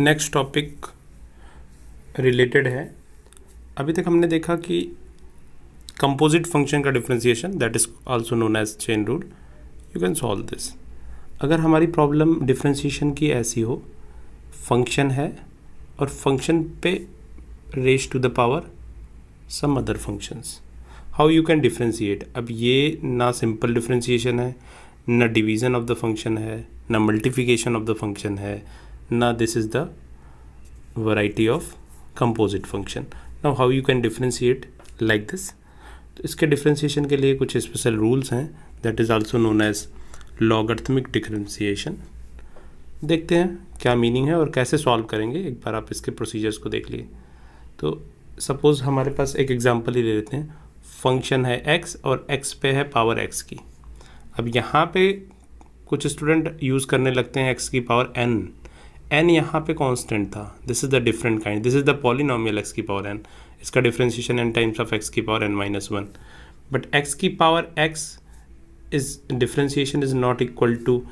Next topic related है अभी तक हमने देखा कि कंपोजिट फंक्शन का differentiation that is also known as chain rule you can solve this अगर हमारी प्रॉब्लम डिफ्रेंसीशन की ऐसी हो फंक्शन है और फंक्शन पे raise to the power some other functions how you can differentiate अब ये ना सिंपल डिफ्रेंसीशन है ना डिवीज़न ऑफ द फंक्शन है ना मल्टीफिकेशन ऑफ द फंक्शन है now this is the variety of composite function now how you can differentiate like this तो इसके डिफ्रेंसीशन के लिए कुछ स्पेशल रूल्स हैं that is also known as logarithmic differentiation देखते हैं क्या मीनिंग है और कैसे सॉल्व करेंगे एक बार आप इसके प्रोसीजर्स को देख लिए तो सपोज़ हमारे पास एक एग्जांपल ही ले लेते हैं फंक्शन है एक्स और एक्स पे है पावर एक्स की अब यहाँ पे कुछ स्टूडेंट यूज़ करने लगते हैं एक्स की पावर एन एन यहाँ पे कॉन्स्टेंट था this is the different kind this is the polynomial x की पावर एन इसका differentiation n times of x की power n minus one but x की power x is differentiation is not equal to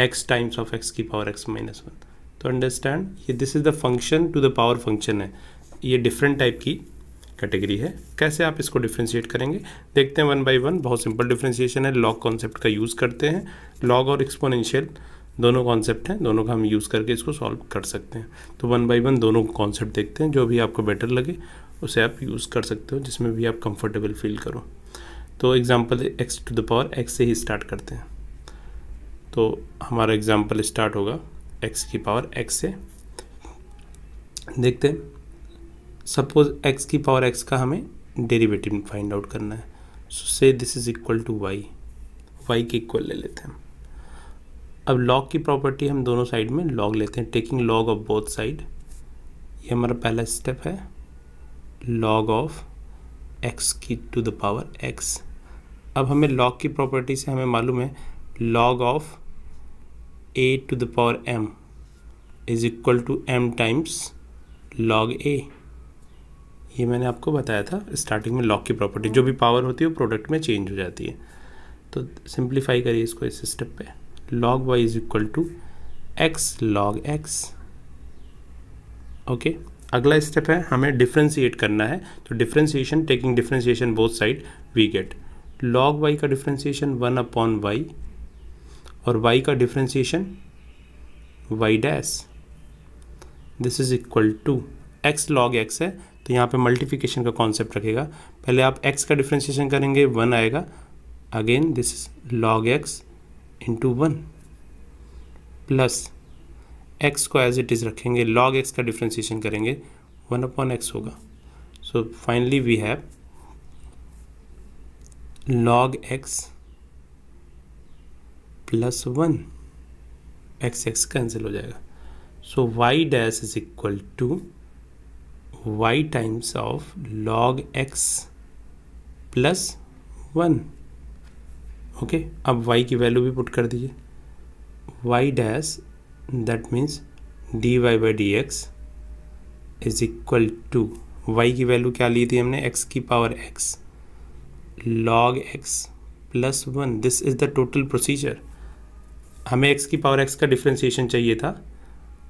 x times of x की power x minus one तो understand ये this is the function to the power function है ये different type की category है कैसे आप इसको डिफ्रेंशिएट करेंगे देखते हैं वन बाई वन बहुत सिंपल डिफ्रेंशिएशन है लॉग कॉन्सेप्ट का यूज़ करते हैं लॉग और एक्सपोनेंशियल दोनों कॉन्सेप्ट हैं दोनों का हम यूज़ करके इसको सॉल्व कर सकते हैं तो वन बाई वन दोनों कॉन्सेप्ट देखते हैं जो भी आपको बेटर लगे उसे आप यूज़ कर सकते हो जिसमें भी आप कंफर्टेबल फील करो तो example x to the power x से ही स्टार्ट करते हैं तो हमारा एग्ज़ाम्पल स्टार्ट होगा एक्स की पावर एक्स से देखते हैं सपोज़ एक्स की पावर एक्स का हमें डेरिवेटिव फाइंड आउट करना है so say this is equal to y y के इक्वल ले लेते हैं अब लॉग की प्रॉपर्टी हम दोनों साइड में लॉग लेते हैं taking log of both side ये हमारा पहला स्टेप है लॉग ऑफ एक्स की टू द पावर एक्स अब हमें लॉग की प्रॉपर्टी से हमें मालूम है log of a to the power m is equal to m times log a ये मैंने आपको बताया था स्टार्टिंग में लॉग की प्रॉपर्टी जो भी पावर होती है वो प्रोडक्ट में चेंज हो जाती है तो सिंप्लीफाई करिए इसको इस स्टेप पे log y is equal to x log x okay okay. अगला स्टेप है हमें डिफ्रेंशिएट करना है तो differentiation taking differentiation both side we get log y का डिफ्रेंशिएशन वन अपॉन वाई और y का differentiation y dash this is equal to x log x है तो यहाँ पे मल्टीप्लिकेशन का कॉन्सेप्ट रखेगा पहले आप x का डिफ्रेंशिएशन करेंगे वन आएगा again this is log x into one plus x को एज इट इज़ रखेंगे लॉग एक्स का डिफ्रेंसीशन करेंगे वन अपॉन एक्स होगा so finally we have log x plus one x x cancel हो जाएगा so y dash is equal to y times of log x plus one okay अब y की value भी put कर दीजिए y dash that means d y by d x is equal to y की value क्या ली थी हमने एक्स की power x log x plus one this is the total procedure हमें एक्स की पावर एक्स का डिफ्रेंसीशन चाहिए था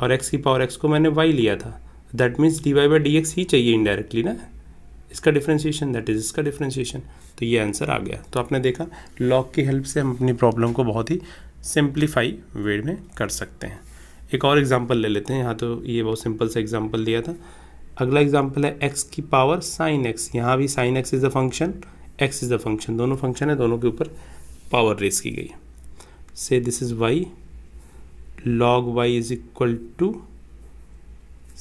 और एक्स की पावर एक्स को मैंने वाई लिया था that means d y by d x ही चाहिए इनडायरेक्टली ना इसका डिफ्रेंशिएशन दैट इज़ इसका डिफ्रेंशिएशन तो ये आंसर आ गया तो आपने देखा लॉग की हेल्प से हम अपनी प्रॉब्लम को बहुत ही सिंप्लीफाई वे में कर सकते हैं एक और एग्जाम्पल ले लेते हैं यहाँ तो ये बहुत सिंपल सा एग्जाम्पल दिया था अगला एग्जाम्पल है एक्स की पावर साइन एक्स यहाँ भी sine x is the function x is the function दोनों फंक्शन है दोनों के ऊपर पावर रेस की गई so this is y log y is equal to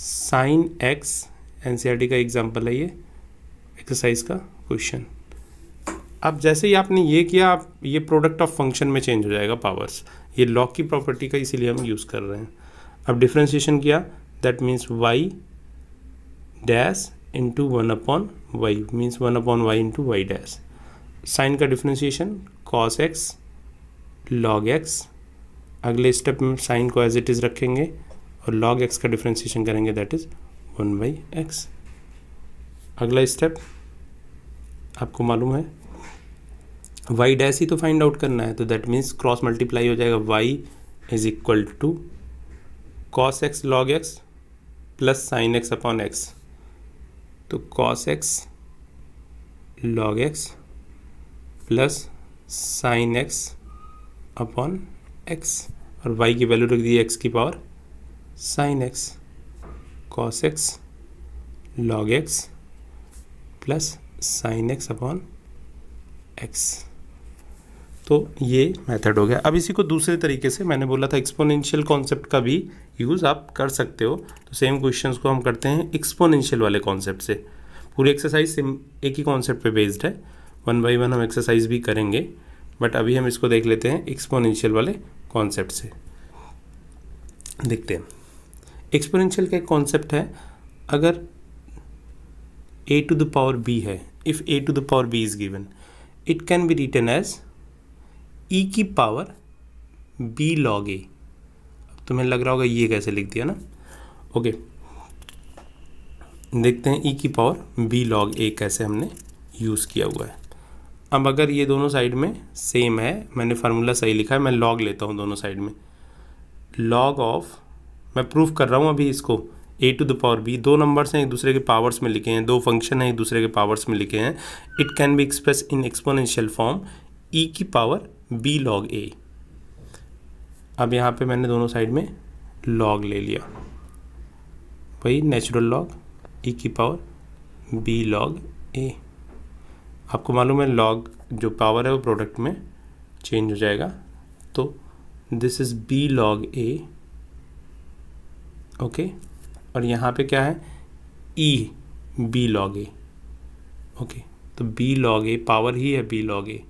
sine x एन का एग्जाम्पल है ये एक्सरसाइज का क्वेश्चन अब जैसे ही आपने ये किया आप ये प्रोडक्ट ऑफ फंक्शन में चेंज हो जाएगा पावर्स ये लॉक की प्रॉपर्टी का इसीलिए हम यूज़ कर रहे हैं अब डिफ्रेंशिएशन किया that means y dash into one upon y means one upon y into y dash sine का differentiation cos x log x अगले स्टेप में साइन को एज इट इज़ रखेंगे और लॉग एक्स का डिफ्रेंशिएशन करेंगे that is one by x अगला step आपको मालूम है वाई डैस ही तो फाइंड आउट करना है तो दैट मीन्स क्रॉस मल्टीप्लाई हो जाएगा y is equal to cos x log x plus sine x upon x तो cos x log x plus sine x upon x और वाई की value रख दी एक्स की power sine x cos x log x plus sine x upon x तो ये method हो गया अब इसी को दूसरे तरीके से मैंने बोला था एक्सपोनेंशियल कॉन्सेप्ट का भी यूज़ आप कर सकते हो तो सेम क्वेश्चंस को हम करते हैं एक्सपोनेंशियल वाले कॉन्सेप्ट से पूरी एक्सरसाइज सेम एक ही कॉन्सेप्ट पे बेस्ड है वन बाई वन हम एक्सरसाइज भी करेंगे बट अभी हम इसको देख लेते हैं एक्सपोनेंशियल वाले कॉन्सेप्ट से देखते हैं एक्सपोनेंशियल का एक कॉन्सेप्ट है अगर a to the power b है if a to the power b is given it can be written as e की पावर बी लॉग ए अब तुम्हें तो लग रहा होगा ये कैसे लिख दिया ना ओके देखते हैं ई e की पावर बी लॉग ए कैसे हमने यूज़ किया हुआ है अब अगर ये दोनों साइड में सेम है मैंने फार्मूला सही लिखा है मैं लॉग लेता हूँ दोनों साइड में लॉग ऑफ मैं प्रूफ कर रहा हूँ अभी इसको a to the power b दो नंबर्स हैं एक दूसरे के पावर्स में लिखे हैं दो फंक्शन हैं एक दूसरे के पावर्स में लिखे हैं it can be express in exponential form e की पावर बी लॉग ए अब यहाँ पे मैंने दोनों साइड में लॉग ले लिया वही नेचुरल लॉग ई की पावर बी लॉग ए आपको मालूम है लॉग जो पावर है वो प्रोडक्ट में चेंज हो जाएगा तो this is b log a okay और यहाँ पे क्या है e b log a okay तो बी लॉग ए पावर ही है बी लॉग ए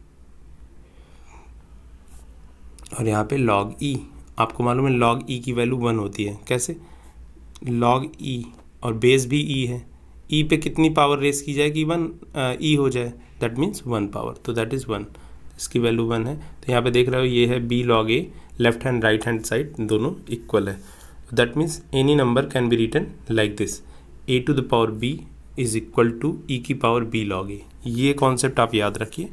और यहाँ पे लॉग ई e, आपको मालूम है लॉग ई e की वैल्यू वन होती है कैसे लॉग ई e और बेस भी ई है ई पे कितनी पावर रेस की जाएगी वन ई हो जाए दैट मीन्स वन पावर तो दैट इज़ वन इसकी वैल्यू वन है तो यहाँ पे देख रहे हो ये है b log a left hand right hand side दोनों इक्वल है that means any number can be written like this a to the power b is equal to e की पावर बी लॉग ए ये concept आप याद रखिए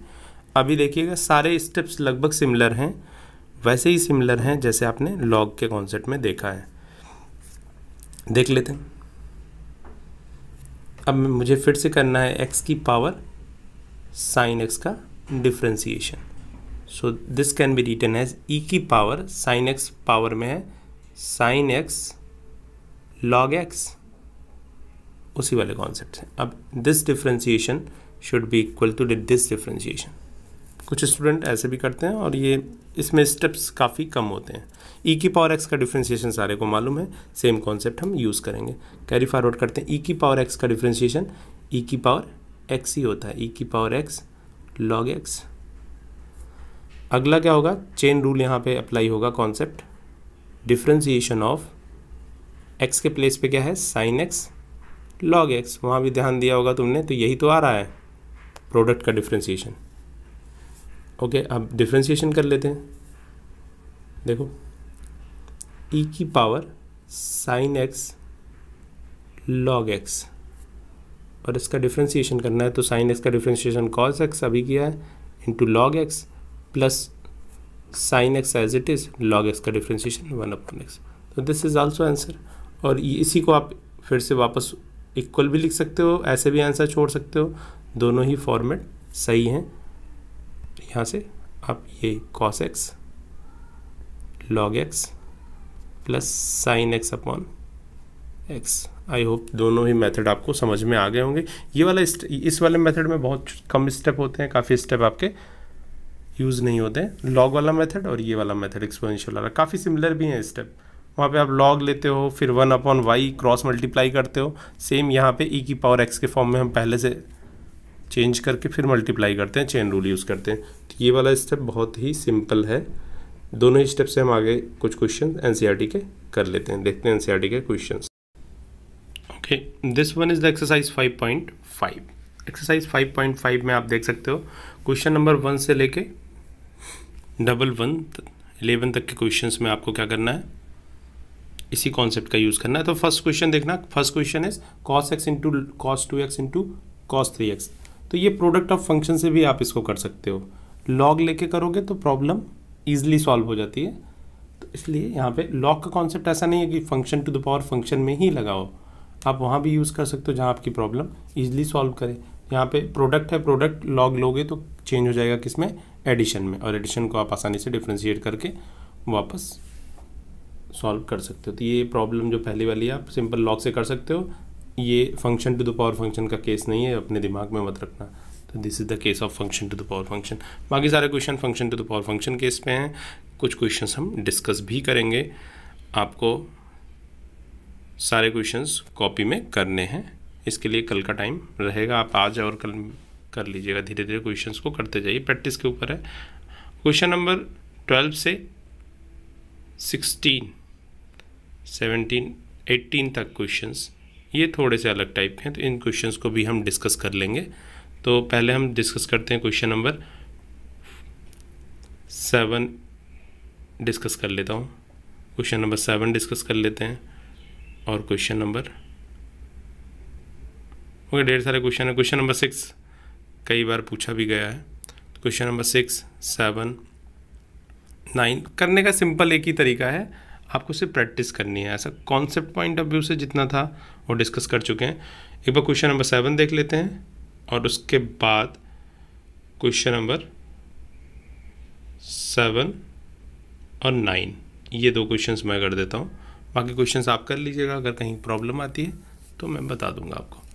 अभी देखिएगा सारे स्टेप्स लगभग सिमिलर हैं वैसे ही सिमिलर हैं जैसे आपने लॉग के कॉन्सेप्ट में देखा है देख लेते हैं अब मुझे फिर से करना है एक्स की पावर साइन एक्स का differentiation so this can be written as e की पावर साइन एक्स पावर में है साइन एक्स लॉग एक्स उसी वाले कॉन्सेप्ट हैं अब this differentiation should be equal to this differentiation कुछ स्टूडेंट ऐसे भी करते हैं और ये इसमें स्टेप्स काफ़ी कम होते हैं ई e की पावर एक्स का डिफ्रेंसीशन सारे को मालूम है सेम कॉन्सेप्ट हम यूज़ करेंगे कैरी फॉरवर्ड करते हैं ई e की पावर एक्स का डिफ्रेंसीशन ई e की पावर एक्स ही होता है ई e की पावर एक्स लॉग एक्स अगला क्या होगा चेन रूल यहाँ पे अप्लाई होगा कॉन्सेप्ट डिफ्रेंसीशन ऑफ एक्स के प्लेस पे क्या है साइन एक्स लॉग एक्स वहाँ भी ध्यान दिया होगा तुमने तो यही तो आ रहा है प्रोडक्ट का डिफ्रेंसीशन ओके अब डिफ्रेंसीशन कर लेते हैं देखो ई e की power sine x log x और इसका डिफ्रेंसीशन करना है तो साइन एक्स का डिफ्रेंसीशन कॉस एक्स अभी किया है into log x plus sine x as it is log x का डिफ्रेंशिएशन वन अपॉन एक्स तो दिस इज़ आल्सो आंसर और इसी को आप फिर से वापस इक्वल भी लिख सकते हो ऐसे भी आंसर छोड़ सकते हो दोनों ही फॉर्मेट सही हैं यहाँ से आप ये cos x log x plus sine x upon x I hope दोनों ही मेथड आपको समझ में आ गए होंगे ये वाला इस, इस वाले मेथड में बहुत कम स्टेप होते हैं काफ़ी स्टेप आपके यूज़ नहीं होते लॉग वाला मेथड और ये वाला मेथड एक्सपोनेंशियल वाला काफ़ी सिमिलर भी हैं स्टेप वहाँ पे आप लॉग लेते हो फिर one upon y cross multiply करते हो सेम यहाँ पे ई e की पावर एक्स के फॉर्म में हम पहले से चेंज करके फिर मल्टीप्लाई करते हैं चेन रूल यूज़ करते हैं तो ये वाला स्टेप बहुत ही सिंपल है दोनों ही स्टेप से हम आगे कुछ क्वेश्चन एन e के कर लेते हैं देखते हैं एन e के question okay this one is the exercise five exercise 5.5 में आप देख सकते हो क्वेश्चन नंबर वन से लेके डबल वन एलेवन तक के क्वेश्चंस में आपको क्या करना है इसी कॉन्सेप्ट का यूज़ करना है तो फर्स्ट क्वेश्चन देखना first question is cos x into cos two x into cos three x तो ये प्रोडक्ट ऑफ फंक्शन से भी आप इसको कर सकते हो लॉग लेके करोगे तो प्रॉब्लम ईजिली सॉल्व हो जाती है तो इसलिए यहाँ पे लॉग का कॉन्सेप्ट ऐसा नहीं है कि function to the power function में ही लगाओ आप वहाँ भी यूज़ कर सकते हो जहाँ आपकी प्रॉब्लम ईजिली सॉल्व करे यहाँ पे प्रोडक्ट है प्रोडक्ट लॉग लोगे तो चेंज हो जाएगा किस में एडिशन में और एडिशन को आप आसानी से डिफ्रेंशिएट करके वापस सॉल्व कर सकते हो तो ये प्रॉब्लम जो पहली वाली है आप सिंपल लॉग से कर सकते हो ये function to the power function का केस नहीं है अपने दिमाग में मत रखना तो this is the case of function to the power function बाकी सारे question function to the power function case पे हैं कुछ क्वेश्चंस हम डिस्कस भी करेंगे आपको सारे क्वेश्चंस कॉपी में करने हैं इसके लिए कल का टाइम रहेगा आप आज और कल कर लीजिएगा धीरे धीरे क्वेश्चन को करते जाइए प्रैक्टिस के ऊपर है क्वेश्चन नंबर ट्वेल्व से सिक्सटीन सेवनटीन एट्टीन तक क्वेश्चंस ये थोड़े से अलग टाइप के हैं तो इन क्वेश्चंस को भी हम डिस्कस कर लेंगे तो पहले हम डिस्कस करते हैं क्वेश्चन नंबर सेवन डिस्कस कर लेता हूँ क्वेश्चन नंबर सेवन डिस्कस कर लेते हैं और क्वेश्चन नंबर ओके ढेर सारे क्वेश्चन है क्वेश्चन नंबर सिक्स कई बार पूछा भी गया है question number six seven nine करने का सिंपल एक ही तरीका है आपको सिर्फ प्रैक्टिस करनी है ऐसा कॉन्सेप्ट पॉइंट ऑफ व्यू से जितना था वो डिस्कस कर चुके हैं एक बार क्वेश्चन नंबर सेवन देख लेते हैं और उसके बाद क्वेश्चन नंबर सेवन और नाइन ये दो क्वेश्चंस मैं कर देता हूँ बाकी क्वेश्चंस आप कर लीजिएगा अगर कहीं प्रॉब्लम आती है तो मैं बता दूंगा आपको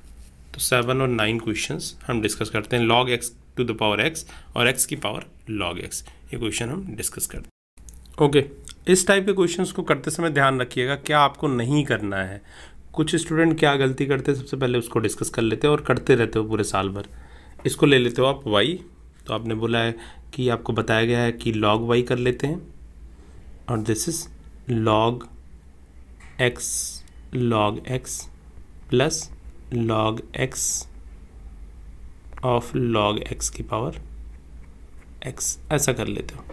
तो सेवन और नाइन क्वेश्चन हम डिस्कस करते हैं log x to the power x और एक्स की पावर लॉग एक्स ये क्वेश्चन हम डिस्कस करते हैं ओके इस टाइप के क्वेश्चंस को करते समय ध्यान रखिएगा क्या आपको नहीं करना है कुछ स्टूडेंट क्या गलती करते हैं सबसे पहले उसको डिस्कस कर लेते हैं और करते रहते हो पूरे साल भर इसको ले लेते हो आप वाई तो आपने बोला है कि आपको बताया गया है कि लॉग वाई कर लेते हैं और this is log x log x plus log x of log x की पावर एक्स ऐसा कर लेते हो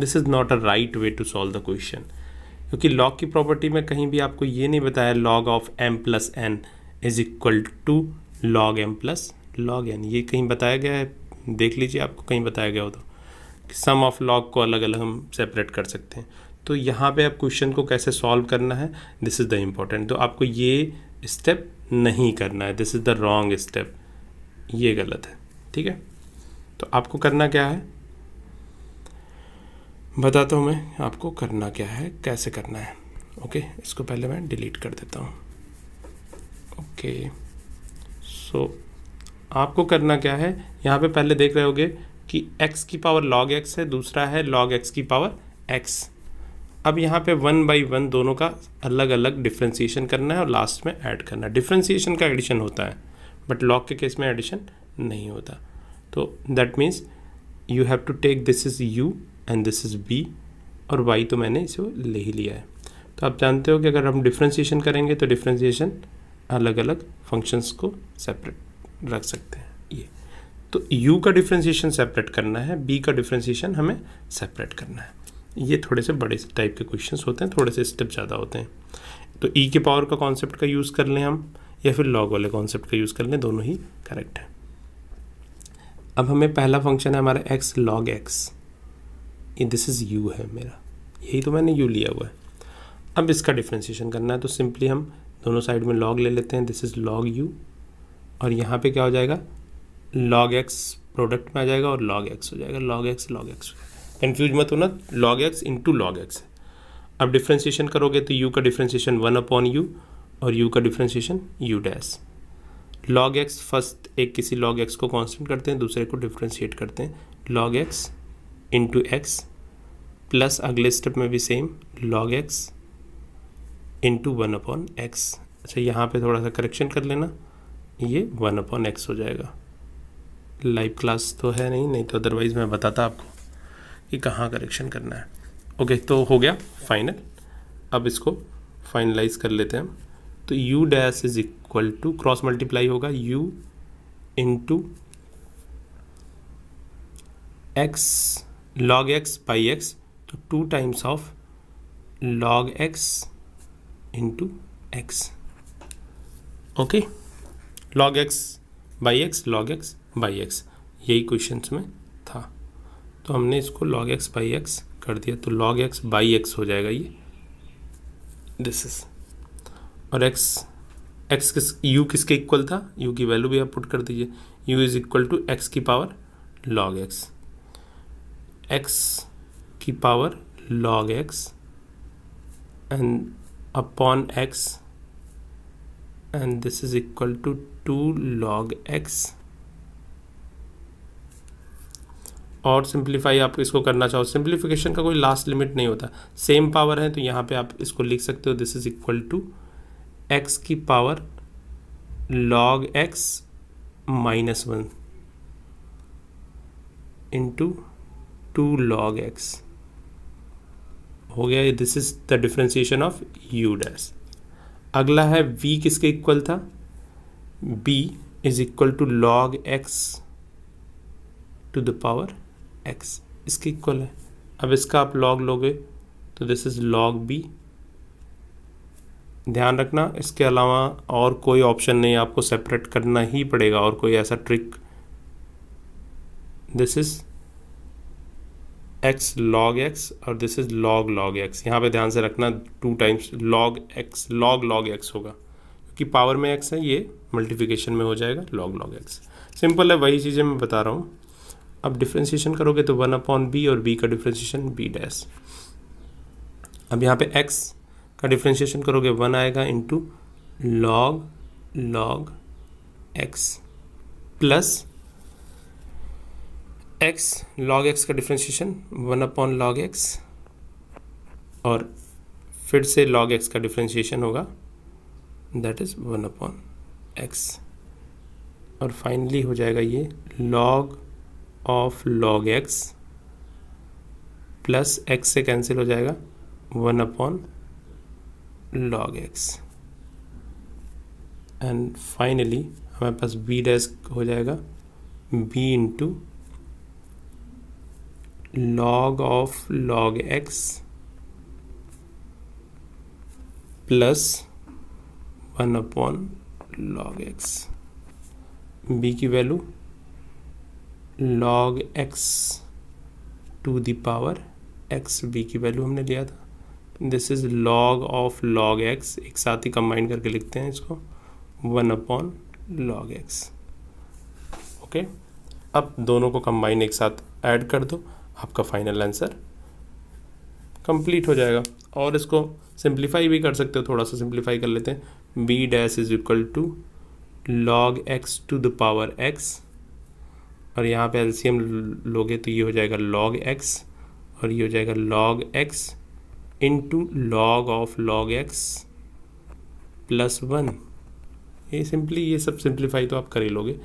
this is not a right way to solve the question क्योंकि लॉग की प्रॉपर्टी में कहीं भी आपको ये नहीं बताया log of m plus n is equal to log m plus log n ये कहीं बताया गया है देख लीजिए आपको कहीं बताया गया हो तो सम ऑफ लॉग को अलग अलग हम सेपरेट कर सकते हैं तो यहाँ पे आप क्वेश्चन को कैसे सॉल्व करना है दिस इज़ द इम्पोर्टेंट तो आपको ये स्टेप नहीं करना है this is the wrong step ये गलत है ठीक है तो आपको करना क्या है बताता हूँ मैं आपको करना क्या है कैसे करना है ओके इसको पहले मैं डिलीट कर देता हूँ ओके सो आपको करना क्या है यहाँ पे पहले देख रहे होगे कि x की पावर log x है दूसरा है log x की पावर x अब यहाँ पे वन बाई वन दोनों का अलग अलग डिफ्रेंसीशन करना है और लास्ट में ऐड करना है डिफ्रेंसीशन का एडिशन होता है बट लॉक के केस में एडिशन नहीं होता तो that means you have to take this is u and this is b और वाई तो मैंने इसे ले ही लिया है तो आप जानते हो कि अगर हम डिफ्रेंसीशन करेंगे तो डिफ्रेंसीशन अलग अलग फंक्शंस को सेपरेट रख सकते हैं ये तो यू का डिफ्रेंसीशन सेपरेट करना है बी का डिफ्रेंसीशन हमें सेपरेट करना है ये थोड़े से बड़े टाइप के क्वेश्चन होते हैं थोड़े से स्टेप ज़्यादा होते हैं तो ई e के पावर का कॉन्सेप्ट का यूज़ कर लें हम या फिर लॉग वाले कॉन्सेप्ट का यूज़ कर लें दोनों ही करेक्ट है अब हमें पहला फंक्शन है हमारा एक्स लॉग एक्स ये दिस इज़ यू है मेरा यही तो मैंने यू लिया हुआ है अब इसका डिफ्रेंसीशन करना है तो सिंपली हम दोनों साइड में लॉग ले लेते हैं दिस इज़ लॉग यू और यहाँ पे क्या हो जाएगा लॉग एक्स प्रोडक्ट में आ जाएगा और लॉग एक्स हो जाएगा लॉग एक्स लॉग एक्स हो जाएगा कन्फ्यूज मत होना log x into log x अब डिफ्रेंशिएशन करोगे तो यू का डिफ्रेंशिएशन वन अपॉन यू और यू का differentiation u dash log x first एक किसी लॉग एक्स को कॉन्स्टेंट करते हैं दूसरे को डिफ्रेंशिएट करते हैं log x into x plus अगले स्टेप में भी same log x into one upon x अच्छा यहाँ पे थोड़ा सा करेक्शन कर लेना ये वन अपॉन एक्स हो जाएगा लाइव क्लास तो है नहीं नहीं तो अदरवाइज़ मैं बताता आपको कि कहाँ करेक्शन करना है ओके तो हो गया फाइनल अब इसको फाइनलाइज कर लेते हैं हम तो u dash is equal to cross multiply होगा u into x log x by x तो two times of log x into x okay log x by x log x by x यही question में तो हमने इसको log x by x कर दिया तो लॉग एक्स बाई एक्स हो जाएगा ये दिस इज और एक्स एक्स किस यू किसके इक्वल था यू की वैल्यू भी आप पुट कर दीजिए u is equal to x की पावर लॉग एक्स एक्स की power log x and upon x and this is equal to two log x और सिंप्लीफाई आप इसको करना चाहो सिंप्लीफिकेशन का कोई लास्ट लिमिट नहीं होता सेम पावर है तो यहाँ पे आप इसको लिख सकते हो this is equal to x की power log x minus one into two log x हो गया this is the differentiation of u dash अगला है v किसके इक्वल था b is equal to log x to the power x इसके इक्वल है अब इसका आप लॉग लोगे तो दिस इज़ लॉग बी ध्यान रखना इसके अलावा और कोई ऑप्शन नहीं आपको सेपरेट करना ही पड़ेगा और कोई ऐसा trick this is x log x और this is log log x यहाँ पे ध्यान से रखना two times log x log log x होगा क्योंकि पावर में एक्स है ये मल्टीप्लिकेशन में हो जाएगा लॉग लॉग एक्स सिंपल है वही चीज़ें मैं बता रहा हूँ अब डिफ्रेंशिएशन करोगे तो वन अपॉन बी और बी का डिफ्रेंशिएशन बी डैश अब यहाँ पे एक्स का डिफ्रेंशिएशन करोगे वन आएगा into log log x plus x log x का differentiation one upon log x और फिर से लॉग एक्स का डिफ्रेंशिएशन होगा that is one upon x और फाइनली हो जाएगा ये log of log x plus x से कैंसिल हो जाएगा one upon log x and finally हमारे पास बी डेस्क हो जाएगा b into log of log x plus one upon log x b की value log x to the power x b की value हमने लिया था this is log of log x एक साथ ही कंबाइन करके लिखते हैं इसको one upon log x okay अब दोनों को कंबाइन एक साथ ऐड कर दो आपका फाइनल आंसर कंप्लीट हो जाएगा और इसको सिंप्लीफाई भी कर सकते हो थोड़ा सा सिंप्लीफाई कर लेते हैं b dash is equal to log x to the power x और यहाँ पे एलसीएम लोगे तो ये हो जाएगा लॉग एक्स और ये हो जाएगा log x into log of log x plus one ये सिंपली ये सब सिंप्लीफाई तो आप कर ही लोगे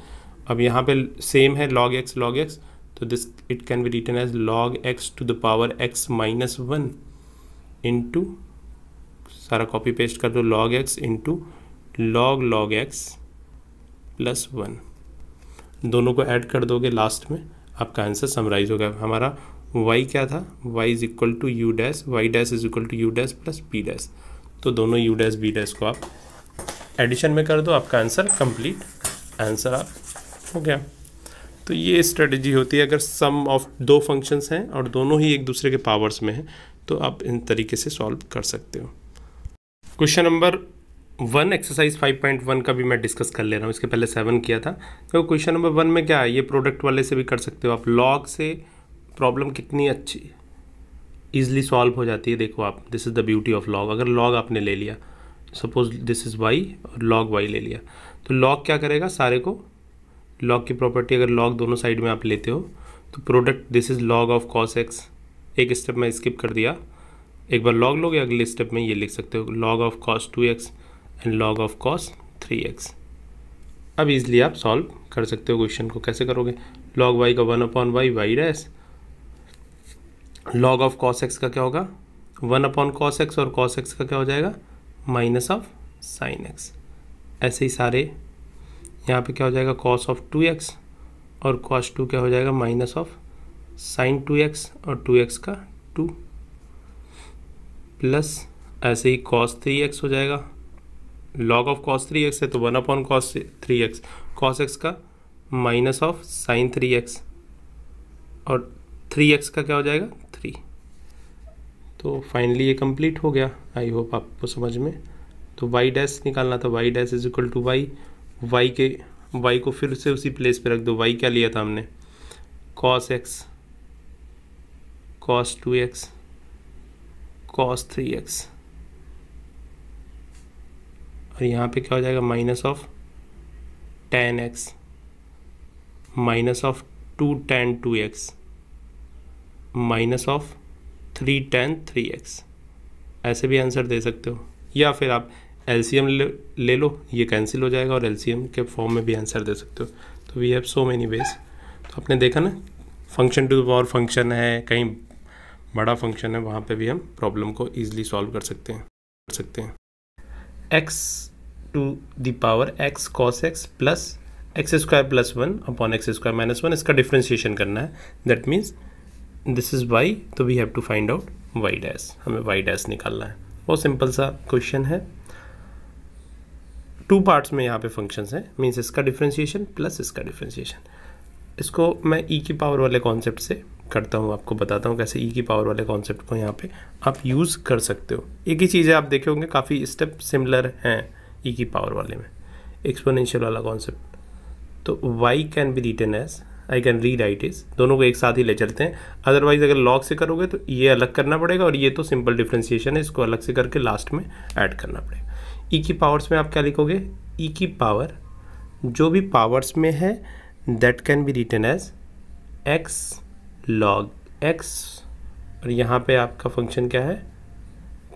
अब यहाँ पे सेम है लॉग एक्स लॉग एक्स तो this it can be written as log x to the power x minus one into सारा कॉपी पेस्ट कर दो log x into log log x plus one दोनों को ऐड कर दोगे last में आपका आंसर समराइज होगा हमारा वाई क्या था y is equal to u dash y dash is equal to u dash plus p dash तो दोनों यू डैस बी डैस को आप एडिशन में कर दो आपका आंसर कंप्लीट आंसर आप हो गया तो ये स्ट्रेटजी होती है अगर सम ऑफ दो फंक्शंस हैं और दोनों ही एक दूसरे के पावर्स में हैं तो आप इन तरीके से सॉल्व कर सकते हो question number one exercise five point one का भी मैं डिस्कस कर ले रहा हूँ इसके पहले सेवन किया था तो क्वेश्चन नंबर वन में क्या है ये प्रोडक्ट वाले से भी कर सकते हो आप लॉग से प्रॉब्लम कितनी अच्छी ईजिली सॉल्व हो जाती है देखो आप this is the beauty of log अगर लॉग आपने ले लिया सपोज दिस इज़ वाई और लॉग वाई ले लिया तो लॉग क्या करेगा सारे को लॉग की प्रॉपर्टी अगर लॉग दोनों साइड में आप लेते हो तो product this is log of cos x एक स्टेप में स्किप कर दिया एक बार लॉग लोगे अगले स्टेप में ये लिख सकते हो log of cos two x and log of cos three x अब इजली आप सॉल्व कर सकते हो क्वेश्चन को कैसे करोगे लॉग वाई का one upon y y dash log of cos x का क्या होगा वन अपॉन कॉस एक्स और कॉस एक्स का क्या हो जाएगा माइनस ऑफ साइन एक्स ऐसे ही सारे यहाँ पे क्या हो जाएगा कॉस ऑफ टू एक्स और कॉस टू क्या हो जाएगा minus of sine two x और टू एक्स का टू प्लस ऐसे ही कॉस थ्री एक्स हो जाएगा log of cos three x है तो one upon cos three x cos x का minus of sine three x और थ्री एक्स का क्या हो जाएगा थ्री तो फाइनली ये कंप्लीट हो गया आई होप आपको समझ में तो वाई डैस निकालना था y dash is equal to y y के वाई को फिर से उसी प्लेस पे रख दो वाई क्या लिया था हमने cos x cos two x cos three x और यहाँ पे क्या हो जाएगा minus of tan x minus of two tan two x minus of three tan three x ऐसे भी आंसर दे सकते हो या फिर आप सी ले, ले लो ये कैंसिल हो जाएगा और एम के फॉर्म में भी आंसर दे सकते हो तो we have so many ways तो आपने देखा ना फंक्शन टू और पावर फंक्शन है कहीं बड़ा फंक्शन है वहाँ पे भी हम प्रॉब्लम को ईजिली सॉल्व कर सकते हैं कर सकते हैं x to the power x cos x plus x square plus one upon x square minus one इसका डिफ्रेंशिएशन करना है that means this is y तो we have to find out y dash हमें वाई डैस निकालना है बहुत simple सा question है टू पार्ट्स में यहाँ पे फंक्शंस हैं मीन्स इसका डिफ्रेंशिएशन प्लस इसका डिफ्रेंशिएशन इसको मैं ई e की पावर वाले कॉन्सेप्ट से करता हूँ आपको बताता हूँ कैसे ई e की पावर वाले कॉन्सेप्ट को यहाँ पे आप यूज़ कर सकते हो एक ही चीज़ें आप देखे होंगे काफ़ी स्टेप सिमिलर हैं ई e की पावर वाले में एक्सपोनेंशियल वाला कॉन्सेप्ट तो y can be written as I can rewrite is दोनों को एक साथ ही ले चलते हैं अदरवाइज अगर लॉग से करोगे तो ये अलग करना पड़ेगा और ये तो सिंपल डिफ्रेंसिएशन है इसको अलग से करके लास्ट में ऐड करना पड़ेगा ई e की पावर्स में आप क्या लिखोगे ई की पावर जो भी पावर्स में है that can be written as x log x और यहाँ पे आपका फंक्शन क्या है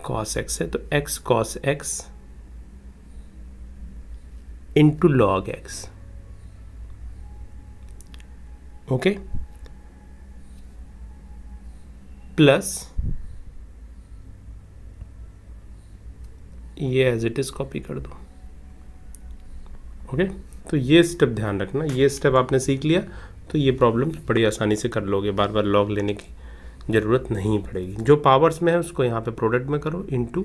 कॉस एक्स है तो x cos x into log x okay plus ये एज इट इज़ कॉपी कर दो ओके okay? तो ये स्टेप ध्यान रखना ये स्टेप आपने सीख लिया तो ये प्रॉब्लम बड़ी आसानी से कर लोगे बार बार लॉग लेने की ज़रूरत नहीं पड़ेगी जो पावर्स में है उसको यहाँ पे प्रोडक्ट में करो इन टू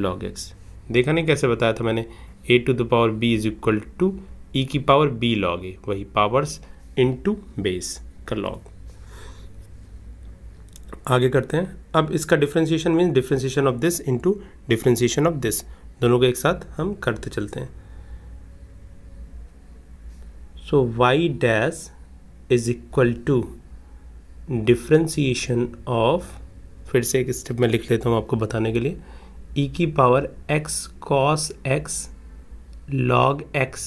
लॉग एक्स देखा नहीं कैसे बताया था मैंने a to the power b is equal to e की पावर बी लॉग ए वही पावर्स इन टू बेस का लॉग आगे करते हैं अब इसका differentiation means differentiation of this into differentiation of this दोनों को एक साथ हम करते चलते हैं so y dash is equal to differentiation of फिर से एक स्टेप में लिख लेता हूँ आपको बताने के लिए ई e की power x cos x log x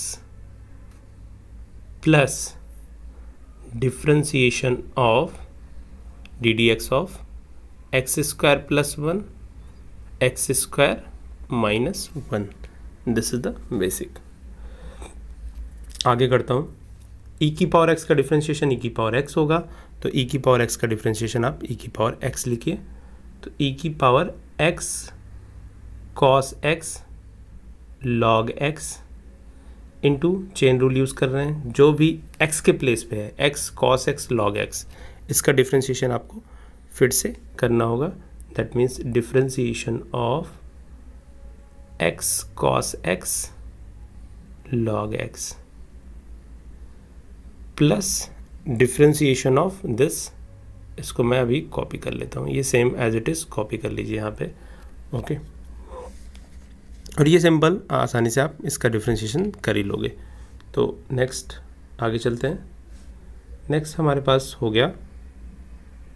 plus differentiation of d d x of x square plus one x square minus one this is the basic आगे करता हूँ ई e की पावर एक्स का differentiation e e की power x होगा तो e e की power x का डिफ्रेंशिएशन आप ई की पावर एक्स लिखिए तो ई की power x cos x log x into chain rule use कर रहे हैं जो भी एक्स के प्लेस पे है x cos x log x इसका डिफ्रेंशिएशन आपको फिर से करना होगा that means differentiation of x cos x log x plus differentiation of this इसको मैं अभी कॉपी कर लेता हूँ ये same as it is copy कर लीजिए यहाँ पे ओके और ये सिंपल आसानी से आप इसका डिफ्रेंसीशन कर ही लोगे तो नेक्स्ट आगे चलते हैं नेक्स्ट हमारे पास हो गया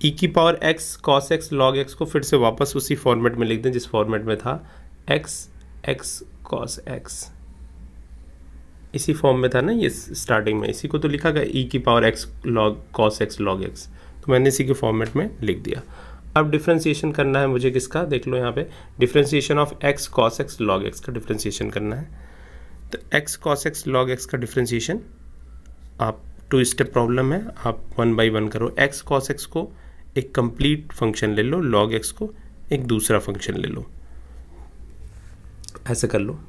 e की power x cos x log x को फिर से वापस उसी फॉर्मेट में लिख दें जिस फॉर्मेट में था एक्स एक्स कॉस एक्स इसी फॉर्म में था ना ये स्टार्टिंग में इसी को तो लिखा गया ई e की power x log cos x log x तो मैंने इसी के फॉर्मेट में लिख दिया अब डिफ्रेंसीशन करना है मुझे किसका देख लो यहाँ पे differentiation of x cos x log x का डिफ्रेंसीशन करना है तो x cos x log x का डिफ्रेंसीशन आप टू स्टेप प्रॉब्लम है आप वन बाई वन करो एक्स कॉस एक्स को एक कंप्लीट फंक्शन ले लो लॉग एक्स को एक दूसरा फंक्शन ले लो ऐसे कर लो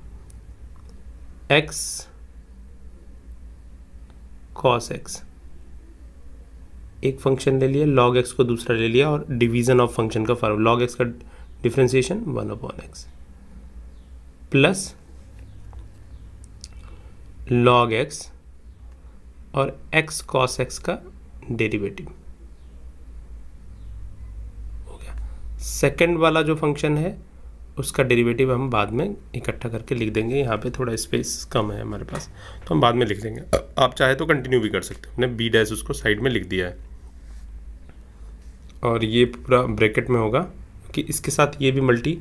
एक्स कॉस एक्स एक फंक्शन ले लिया लॉग एक्स को दूसरा ले लिया और डिवीजन ऑफ फंक्शन का फॉर्म लॉग एक्स का differentiation one upon x plus log x और एक्स कॉस एक्स का डेरिवेटिव हो गया सेकेंड वाला जो फंक्शन है उसका डेरिवेटिव हम बाद में इकट्ठा करके लिख देंगे यहाँ पे थोड़ा स्पेस कम है हमारे पास तो हम बाद में लिख देंगे आप चाहे तो कंटिन्यू भी कर सकते हो हमने बी डैश उसको साइड में लिख दिया है और ये पूरा ब्रैकेट में होगा कि इसके साथ ये भी मल्टी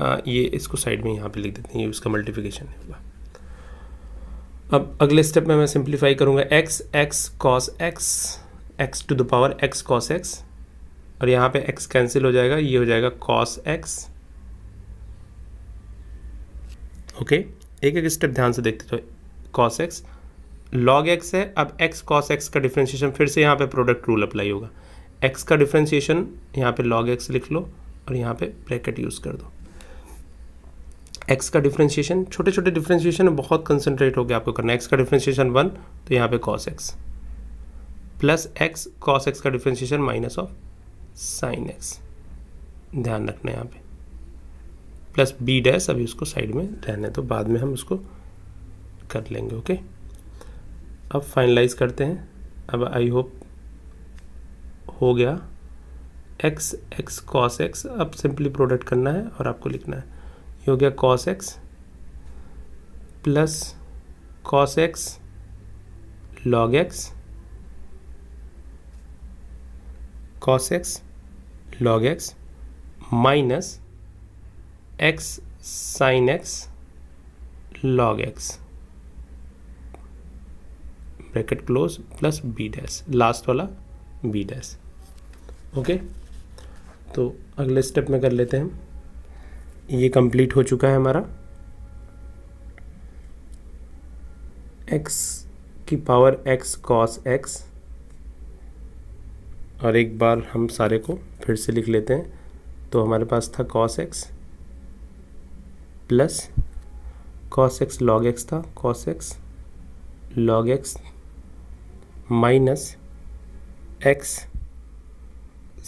आ, ये इसको साइड में यहाँ पे लिख देते हैं ये उसका मल्टीप्लिकेशन होगा अब अगले स्टेप में मैं सिंप्लीफाई करूँगा x x cos x x to the power x cos x और यहाँ पे एक्स कैंसिल हो जाएगा ये हो जाएगा कॉस एक्स ओके एक एक स्टेप ध्यान से देखते थे कॉस एक्स लॉग एक्स है अब एक्स कॉस एक्स का डिफ्रेंशिएशन फिर से यहाँ पे प्रोडक्ट रूल अप्लाई होगा एक्स का डिफ्रेंशिएशन यहाँ पे लॉग एक्स लिख लो और यहाँ पे ब्रैकेट यूज़ कर दो एक्स का डिफ्रेंशिएशन छोटे छोटे डिफ्रेंशिएशन बहुत कंसनट्रेट हो गया आपको करना एक्स का डिफ्रेंशिएशन वन तो यहाँ पे cos x plus x cos x का differentiation minus of sine x ध्यान रखना है यहाँ पे प्लस बी डैश अभी उसको साइड में रहने तो बाद में हम उसको कर लेंगे ओके अब फाइनलाइज करते हैं अब आई होप हो गया एक्स एक्स कॉस एक्स अब सिंपली प्रोडक्ट करना है और आपको लिखना है ये हो गया cos x plus cos x log x cos x log x minus x sine x log x bracket close plus b dash last वाला बी डैश ओके तो अगले स्टेप में कर लेते हैं ये कंप्लीट हो चुका है हमारा एक्स की पावर एक्स कॉस एक्स और एक बार हम सारे को फिर से लिख लेते हैं तो हमारे पास था cos x plus cos x log x था cos x log x minus x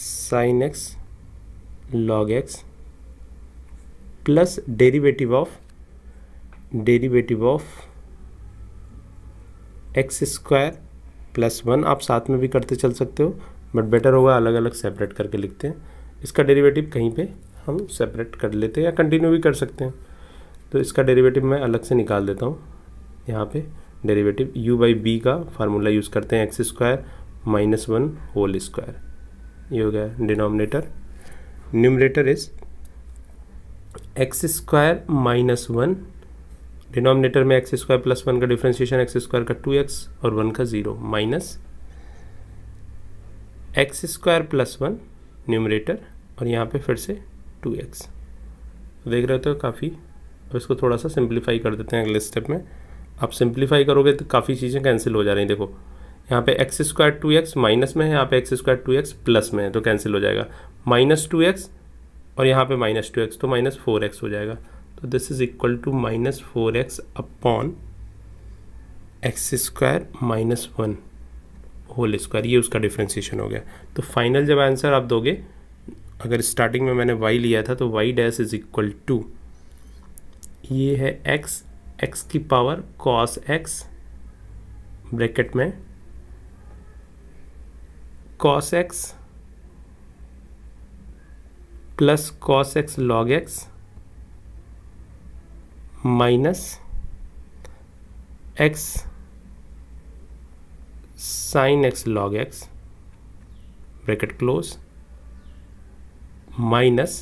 sine x log x plus derivative of derivative of x square plus one आप साथ में भी करते चल सकते हो बट बेटर होगा अलग अलग सेपरेट करके लिखते हैं इसका डेरिवेटिव कहीं पे हम सेपरेट कर लेते हैं या कंटिन्यू भी कर सकते हैं तो इसका डेरिवेटिव मैं अलग से निकाल देता हूँ यहाँ पे डेरिवेटिव u बाई बी का फार्मूला यूज़ करते हैं x square minus one whole square ये हो गया denominator numerator is x square minus one denominator में एक्स स्क्वायर प्लस वन का डिफ्रेंशिएशन एक्स स्क्वायर का टू एक्स और वन का zero minus x square plus one numerator और यहाँ पे फिर से टू एक्स देख रहे हो काफ़ी अब इसको थोड़ा सा सिंप्लीफाई कर देते हैं अगले स्टेप में आप सिंप्लीफाई करोगे तो काफ़ी चीज़ें कैंसिल हो जा रही हैं देखो यहाँ पे x square two x minus में है यहाँ पे x square two x plus में है तो कैंसिल हो जाएगा माइनस टू एक्स और यहाँ पे माइनस टू एक्स तो माइनस फोर एक्स हो जाएगा तो this is equal to minus four x upon x square minus one whole square ये उसका डिफ्रेंसीशन हो गया तो फाइनल जब आंसर आप दोगे अगर स्टार्टिंग में मैंने वाई लिया था तो y dash is equal to ये है एक्स एक्स की पावर कॉस एक्स ब्रैकेट में cos x plus cos x log x minus x sine x log x bracket close minus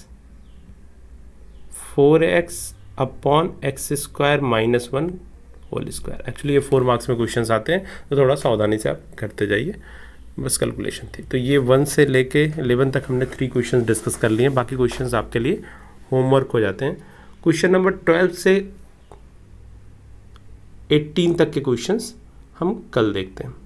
four x upon x square minus one whole square actually ये four marks में questions आते हैं तो थोड़ा सावधानी से आप करते जाइए बस कैलकुलेशन थी तो ये वन से लेके इलेवन तक हमने थ्री क्वेश्चन डिस्कस कर लिए बाकी क्वेश्चन आपके लिए होमवर्क हो जाते हैं क्वेश्चन नंबर ट्वेल्व से एट्टीन तक के क्वेश्चन हम कल देखते हैं